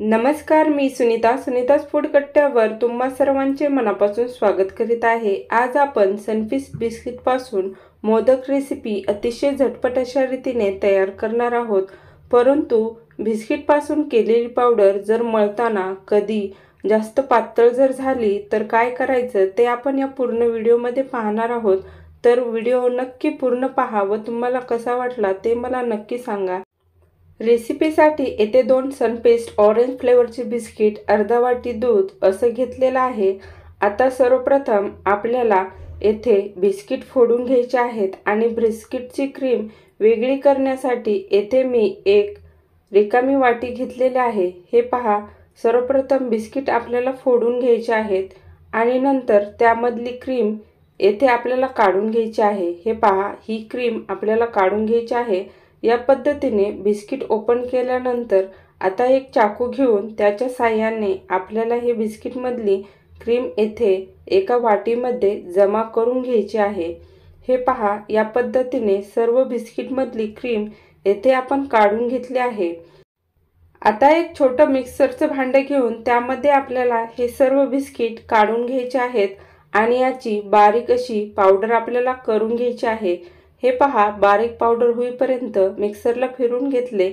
नमस्कार मी सुनीता सुनीताज फूड कट्ट्यावर तुम्हा सर्वांचे मनापासून स्वागत करीत आहे आज आपण सनफिश बिस्किटपासून मोदक रेसिपी अतिशय झटपट अशा रीतीने तयार करणार आहोत परंतु बिस्किटपासून केलेली पावडर जर मळताना कधी जास्त पातळ जर झाली तर काय करायचं ते आपण या पूर्ण व्हिडिओमध्ये पाहणार आहोत तर व्हिडिओ नक्की पूर्ण पहा व तुम्हाला कसा वाटला ते मला नक्की सांगा रेसिपीसाठी येथे दोन सनपेस्ट ऑरेंज फ्लेवरचे बिस्किट अर्धा वाटी दूध असं घेतलेलं आहे आता सर्वप्रथम आपल्याला येथे बिस्किट फोडून घ्यायचे आहेत आणि बिस्किटची क्रीम वेगळी करण्यासाठी येथे मी एक रिकामी वाटी घेतलेली आहे हे पहा सर्वप्रथम बिस्किट आपल्याला फोडून घ्यायचे आहेत आणि नंतर त्यामधली क्रीम येथे आपल्याला काढून घ्यायची आहे हे पहा ही क्रीम आपल्याला काढून घ्यायची आहे या पद्धतीने बिस्किट ओपन केल्यानंतर आता एक चाकू घेऊन त्याच्या साह्याने आपल्याला हे बिस्किटमधली क्रीम येथे एका वाटीमध्ये जमा करून घ्यायची आहे हे पहा या पद्धतीने सर्व बिस्किटमधली क्रीम येथे आपण काढून घेतली आहे आता एक छोटं मिक्सरचं भांडं घेऊन त्यामध्ये आपल्याला हे सर्व बिस्किट काढून घ्यायचे आहेत आणि याची बारीक अशी पावडर आपल्याला करून घ्यायची आहे हे पहा बारीक पावडर होईपर्यंत मिक्सरला फिरून घेतले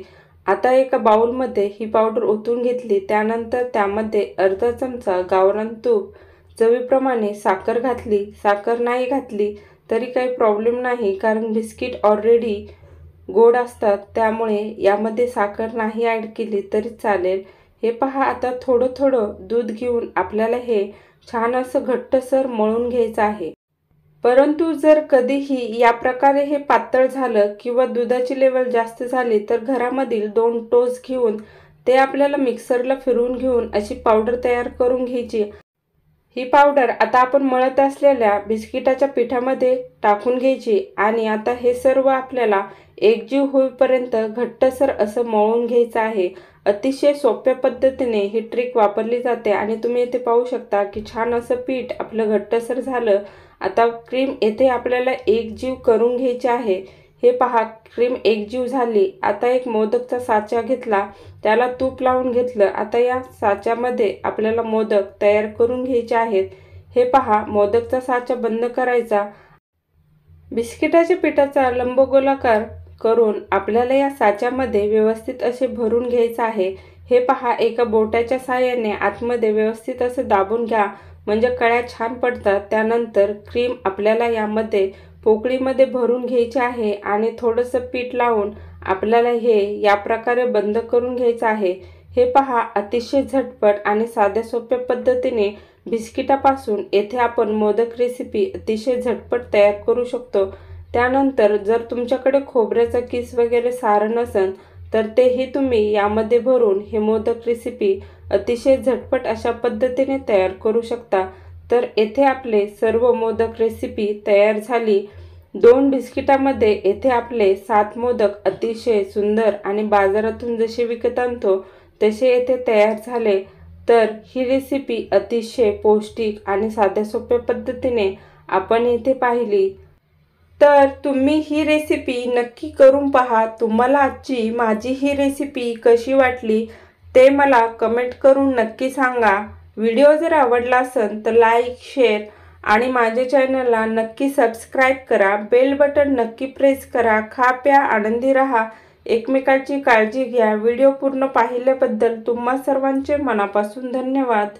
आता एका बाऊलमध्ये ही पावडर ओतून घेतली त्यानंतर त्यामध्ये अर्धा चमचा गावरान तूप चवीप्रमाणे साखर घातली साखर नाही घातली तरी काही प्रॉब्लेम नाही कारण बिस्किट ऑलरेडी गोड असतात त्यामुळे यामध्ये साखर नाही ॲड केली तरी चालेल हे पहा आता थोडं थोडं दूध घेऊन आपल्याला हे छान असं घट्टसर मळून घ्यायचं आहे परंतु जर कधीही या प्रकारे हे पातळ झालं किंवा दुधाची लेवल जास्त झाली तर घरामधील दोन टोस घेऊन ते आपल्याला मिक्सरला फिरवून घेऊन अशी पावडर तयार करून घ्यायची ही पावडर आता आपण मळत असलेल्या बिस्किटाच्या पिठामध्ये टाकून घ्यायची आणि आता हे सर्व आपल्याला एकजीव होईपर्यंत घट्टसर असं मळून घ्यायचं आहे अतिशय सोप्या पद्धतीने ही ट्रिक वापरली जाते आणि तुम्ही इथे पाहू शकता की छान असं पीठ आपलं घट्टसर झालं आता क्रीम येथे आपल्याला एकजीव करून घ्यायची आहे हे पहा क्रीम एकजीव झाली आता एक मोदकचा साचा घेतला त्याला तूप लावून घेतलं आता या साच्यामध्ये आपल्याला मोदक तयार करून घ्यायचे आहेत हे पहा मोदकचा साचा बंद करायचा बिस्किटाच्या पिठाचा लंबगोलाकार करून आपल्याला या साच्यामध्ये व्यवस्थित असे भरून घ्यायचं आहे हे पहा एका बोटाच्या साह्याने आतमध्ये व्यवस्थित असे दाबून घ्या म्हणजे कळ्या छान पडतात त्यानंतर क्रीम आपल्याला यामध्ये पोकळीमध्ये भरून घ्यायचे आहे आणि थोडंसं पीठ लावून आपल्याला हे या प्रकारे बंद करून घ्यायचं आहे हे पहा अतिशय झटपट आणि साध्या सोप्या पद्धतीने बिस्किटापासून येथे आपण मोदक रेसिपी अतिशय झटपट तयार करू शकतो त्यानंतर जर तुमच्याकडे खोबऱ्याचा किस वगैरे सारं नसेल तर तेही तुम्ही यामध्ये भरून हे मोदक रेसिपी अतिशय झटपट अशा पद्धतीने तयार करू शकता तर येथे आपले सर्व मोदक रेसिपी तयार झाली दोन बिस्किटामध्ये येथे आपले सात मोदक अतिशय सुंदर आणि बाजारातून जसे विकत आणतो तसे येथे तयार झाले तर ही रेसिपी अतिशय पौष्टिक आणि साध्या सोप्या पद्धतीने आपण येथे पाहिली तर तुम्ही ही रेसिपी नक्की करून पहा तुम्हाला आजची माझी ही रेसिपी कशी वाटली ते मला कमेंट करून नक्की सांगा व्हिडिओ जर आवडला असेल तर लाईक शेअर आणि माझ्या चॅनलला नक्की सबस्क्राईब करा बेल बटन नक्की प्रेस करा खा प्या आनंदी रहा एकमेकांची काळजी घ्या व्हिडिओ पूर्ण पाहिल्याबद्दल तुम्हा सर्वांचे मनापासून धन्यवाद